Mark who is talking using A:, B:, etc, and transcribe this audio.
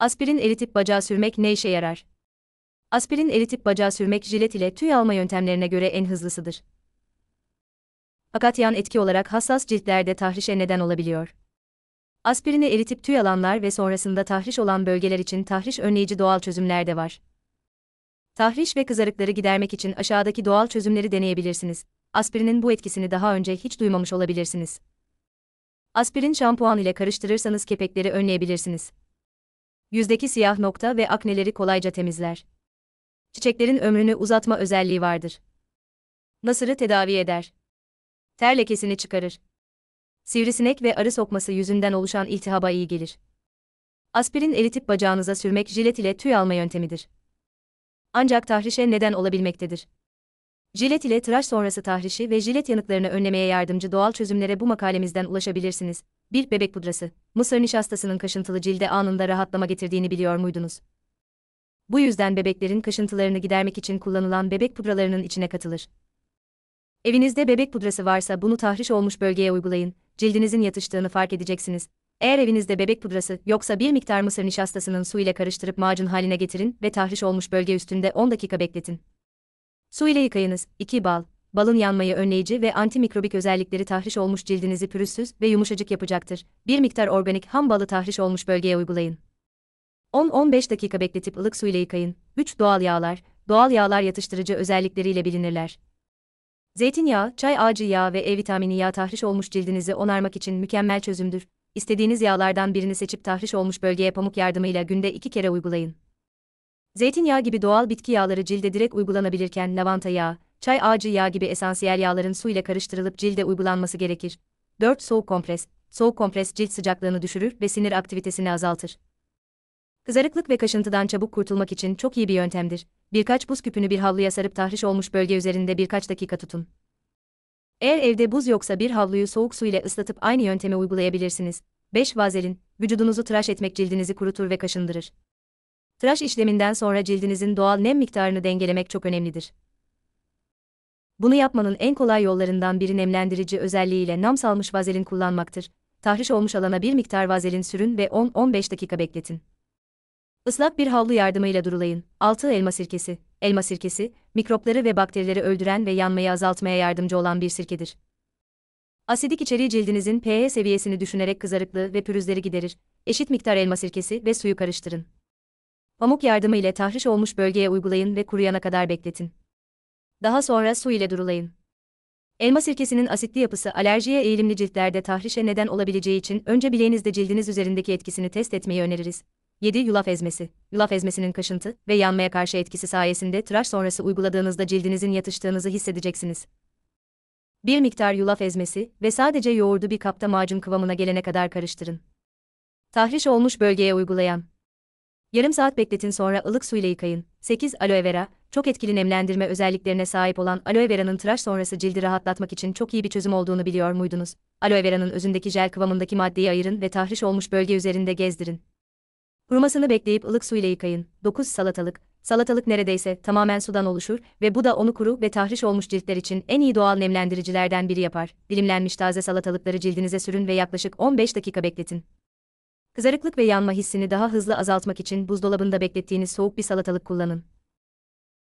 A: Aspirin eritip bacağı sürmek ne işe yarar? Aspirin eritip bacağı sürmek jilet ile tüy alma yöntemlerine göre en hızlısıdır. Fakat yan etki olarak hassas ciltlerde tahrişe neden olabiliyor. Aspirini eritip tüy alanlar ve sonrasında tahriş olan bölgeler için tahriş önleyici doğal çözümler de var. Tahriş ve kızarıkları gidermek için aşağıdaki doğal çözümleri deneyebilirsiniz. Aspirinin bu etkisini daha önce hiç duymamış olabilirsiniz. Aspirin şampuan ile karıştırırsanız kepekleri önleyebilirsiniz. Yüzdeki siyah nokta ve akneleri kolayca temizler. Çiçeklerin ömrünü uzatma özelliği vardır. Nasırı tedavi eder. Ter lekesini çıkarır. Sivrisinek ve arı sokması yüzünden oluşan iltihaba iyi gelir. Aspirin eritip bacağınıza sürmek jilet ile tüy alma yöntemidir. Ancak tahrişe neden olabilmektedir. Jilet ile tıraş sonrası tahrişi ve jilet yanıklarını önlemeye yardımcı doğal çözümlere bu makalemizden ulaşabilirsiniz. Bir bebek pudrası. Mısır nişastasının kaşıntılı cilde anında rahatlama getirdiğini biliyor muydunuz? Bu yüzden bebeklerin kaşıntılarını gidermek için kullanılan bebek pudralarının içine katılır. Evinizde bebek pudrası varsa bunu tahriş olmuş bölgeye uygulayın. Cildinizin yatıştığını fark edeceksiniz. Eğer evinizde bebek pudrası yoksa bir miktar mısır nişastasının su ile karıştırıp macun haline getirin ve tahriş olmuş bölge üstünde 10 dakika bekletin. Su ile yıkayınız. 2 bal, balın yanmayı önleyici ve antimikrobik özellikleri tahriş olmuş cildinizi pürüzsüz ve yumuşacık yapacaktır. Bir miktar organik ham balı tahriş olmuş bölgeye uygulayın. 10-15 dakika bekletip ılık su ile yıkayın. 3 doğal yağlar, doğal yağlar yatıştırıcı özellikleriyle bilinirler. Zeytinyağı, çay ağacı yağı ve E vitamini yağı tahriş olmuş cildinizi onarmak için mükemmel çözümdür. İstediğiniz yağlardan birini seçip tahriş olmuş bölgeye pamuk yardımıyla günde 2 kere uygulayın. Zeytinyağı gibi doğal bitki yağları cilde direkt uygulanabilirken lavanta yağı, Çay ağacı yağı gibi esansiyel yağların su ile karıştırılıp cilde uygulanması gerekir. 4. Soğuk kompres. Soğuk kompres cilt sıcaklığını düşürür ve sinir aktivitesini azaltır. Kızarıklık ve kaşıntıdan çabuk kurtulmak için çok iyi bir yöntemdir. Birkaç buz küpünü bir havluya sarıp tahriş olmuş bölge üzerinde birkaç dakika tutun. Eğer evde buz yoksa bir havluyu soğuk su ile ıslatıp aynı yöntemi uygulayabilirsiniz. 5. Vazelin, vücudunuzu tıraş etmek cildinizi kurutur ve kaşındırır. Tıraş işleminden sonra cildinizin doğal nem miktarını dengelemek çok önemlidir. Bunu yapmanın en kolay yollarından biri nemlendirici özelliğiyle nam salmış vazelin kullanmaktır. Tahriş olmuş alana bir miktar vazelin sürün ve 10-15 dakika bekletin. Islak bir havlu yardımıyla durulayın. 6 elma sirkesi. Elma sirkesi, mikropları ve bakterileri öldüren ve yanmayı azaltmaya yardımcı olan bir sirkedir. Asidik içeriği cildinizin pH e seviyesini düşünerek kızarıklığı ve pürüzleri giderir. Eşit miktar elma sirkesi ve suyu karıştırın. Pamuk yardımı ile tahriş olmuş bölgeye uygulayın ve kuruyana kadar bekletin daha sonra su ile durulayın. Elma sirkesinin asitli yapısı alerjiye eğilimli ciltlerde tahrişe neden olabileceği için önce bileğinizde cildiniz üzerindeki etkisini test etmeyi öneririz. 7. Yulaf ezmesi. Yulaf ezmesinin kaşıntı ve yanmaya karşı etkisi sayesinde tıraş sonrası uyguladığınızda cildinizin yatıştığınızı hissedeceksiniz. Bir miktar yulaf ezmesi ve sadece yoğurdu bir kapta macun kıvamına gelene kadar karıştırın. Tahriş olmuş bölgeye uygulayan Yarım saat bekletin sonra ılık su ile yıkayın. 8. Aloe vera, çok etkili nemlendirme özelliklerine sahip olan aloe vera'nın tıraş sonrası cildi rahatlatmak için çok iyi bir çözüm olduğunu biliyor muydunuz? Aloe vera'nın özündeki jel kıvamındaki maddeyi ayırın ve tahriş olmuş bölge üzerinde gezdirin. Kurumasını bekleyip ılık su ile yıkayın. 9. Salatalık, Salatalık neredeyse tamamen sudan oluşur ve bu da onu kuru ve tahriş olmuş ciltler için en iyi doğal nemlendiricilerden biri yapar. Dilimlenmiş taze salatalıkları cildinize sürün ve yaklaşık 15 dakika bekletin. Kızarıklık ve yanma hissini daha hızlı azaltmak için buzdolabında beklettiğiniz soğuk bir salatalık kullanın.